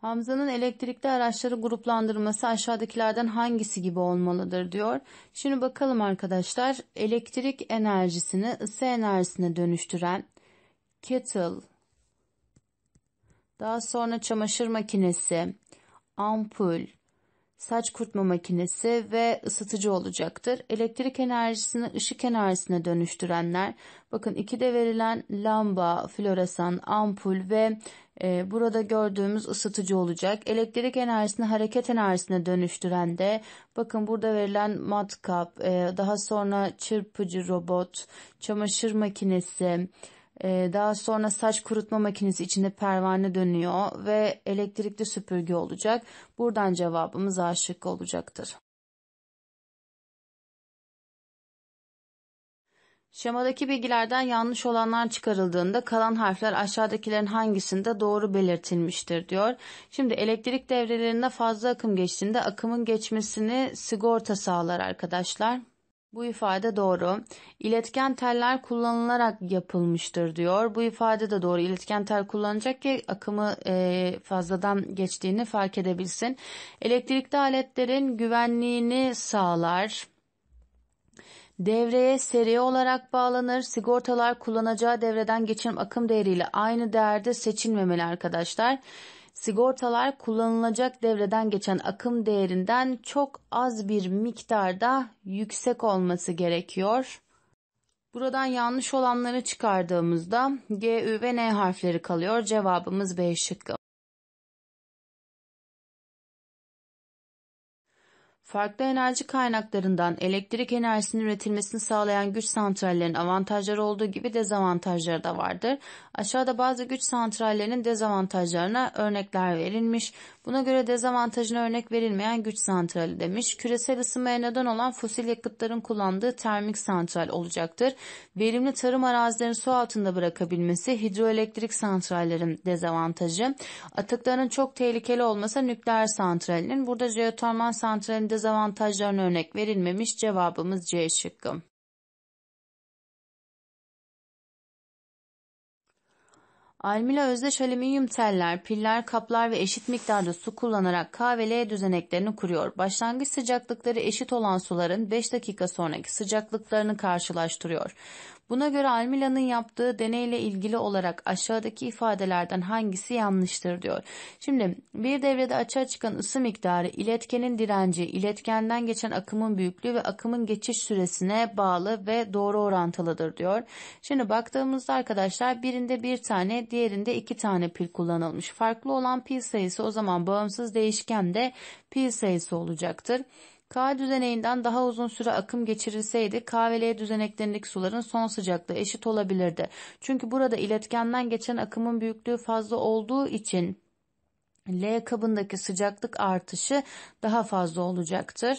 Hamza'nın elektrikli araçları gruplandırması aşağıdakilerden hangisi gibi olmalıdır diyor. Şimdi bakalım arkadaşlar elektrik enerjisini ısı enerjisine dönüştüren kettle, daha sonra çamaşır makinesi, ampul, saç kurutma makinesi ve ısıtıcı olacaktır. Elektrik enerjisini ışık enerjisine dönüştürenler bakın 2'de verilen lamba, floresan, ampul ve e, burada gördüğümüz ısıtıcı olacak. Elektrik enerjisini hareket enerjisine dönüştüren de bakın burada verilen matkap, e, daha sonra çırpıcı robot, çamaşır makinesi, ee, daha sonra saç kurutma makinesi içinde pervane dönüyor ve elektrikli süpürge olacak. Buradan cevabımız aşık olacaktır. Şemadaki bilgilerden yanlış olanlar çıkarıldığında kalan harfler aşağıdakilerin hangisinde doğru belirtilmiştir diyor. Şimdi elektrik devrelerinde fazla akım geçtiğinde akımın geçmesini sigorta sağlar arkadaşlar. Bu ifade doğru. İletken teller kullanılarak yapılmıştır diyor. Bu ifade de doğru. İletken tel kullanacak ki akımı e, fazladan geçtiğini fark edebilsin. Elektrikli aletlerin güvenliğini sağlar. Devreye seri olarak bağlanır. Sigortalar kullanacağı devreden geçirim akım değeriyle aynı değerde seçilmemeli arkadaşlar. Arkadaşlar sigortalar kullanılacak devreden geçen akım değerinden çok az bir miktarda yüksek olması gerekiyor. Buradan yanlış olanları çıkardığımızda G, Ü ve N harfleri kalıyor. Cevabımız B şıkkı. Farklı enerji kaynaklarından elektrik enerjisinin üretilmesini sağlayan güç santrallerinin avantajları olduğu gibi dezavantajları da vardır. Aşağıda bazı güç santrallerinin dezavantajlarına örnekler verilmiş. Buna göre dezavantajına örnek verilmeyen güç santrali demiş. Küresel ısınmaya neden olan fosil yakıtların kullandığı termik santral olacaktır. Verimli tarım arazilerini su altında bırakabilmesi hidroelektrik santrallerin dezavantajı. Atıkların çok tehlikeli olmasa nükleer santralinin. Burada jeotermal santralin dezavantajlarına örnek verilmemiş cevabımız C şıkkı. Almila özdeş alüminyum teller, piller, kaplar ve eşit miktarda su kullanarak KVL düzeneklerini kuruyor. Başlangıç sıcaklıkları eşit olan suların 5 dakika sonraki sıcaklıklarını karşılaştırıyor. Buna göre Almila'nın yaptığı deneyle ilgili olarak aşağıdaki ifadelerden hangisi yanlıştır diyor. Şimdi bir devrede açığa çıkan ısı miktarı iletkenin direnci, iletkenden geçen akımın büyüklüğü ve akımın geçiş süresine bağlı ve doğru orantılıdır diyor. Şimdi baktığımızda arkadaşlar birinde bir tane diğerinde iki tane pil kullanılmış. Farklı olan pil sayısı o zaman bağımsız değişken de pil sayısı olacaktır. K düzeneğinden daha uzun süre akım geçirilseydi K ve L düzeneklerindeki suların son sıcaklığı eşit olabilirdi. Çünkü burada iletkenden geçen akımın büyüklüğü fazla olduğu için L kabındaki sıcaklık artışı daha fazla olacaktır.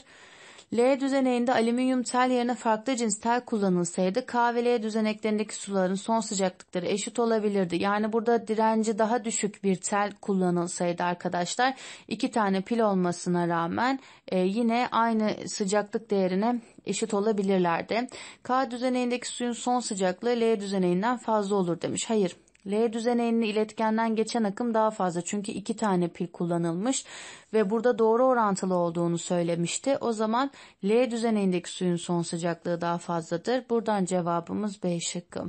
L düzeneğinde alüminyum tel yerine farklı cins tel kullanılsaydı K ve L düzeneklerindeki suların son sıcaklıkları eşit olabilirdi. Yani burada direnci daha düşük bir tel kullanılsaydı arkadaşlar iki tane pil olmasına rağmen e, yine aynı sıcaklık değerine eşit olabilirlerdi. K düzeneğindeki suyun son sıcaklığı L düzeneğinden fazla olur demiş. Hayır L düzeneyini iletkenden geçen akım daha fazla çünkü iki tane pil kullanılmış ve burada doğru orantılı olduğunu söylemişti. O zaman L düzeneyindeki suyun son sıcaklığı daha fazladır. Buradan cevabımız B şıkkı.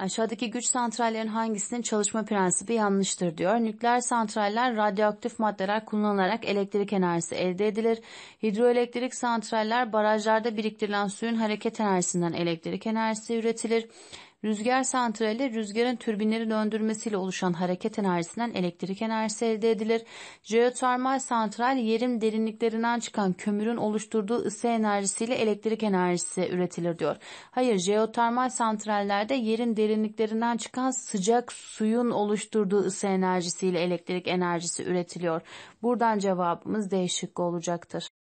Aşağıdaki güç santrallerin hangisinin çalışma prensibi yanlıştır diyor. Nükleer santraller radyoaktif maddeler kullanılarak elektrik enerjisi elde edilir. Hidroelektrik santraller barajlarda biriktirilen suyun hareket enerjisinden elektrik enerjisi üretilir. Rüzgar santrali rüzgarın türbinleri döndürmesiyle oluşan hareket enerjisinden elektrik enerjisi elde edilir. Jeotermal santral yerin derinliklerinden çıkan kömürün oluşturduğu ısı enerjisiyle elektrik enerjisi üretilir diyor. Hayır jeotermal santrallerde yerin derinliklerinden çıkan sıcak suyun oluşturduğu ısı enerjisiyle elektrik enerjisi üretiliyor. Buradan cevabımız değişik olacaktır.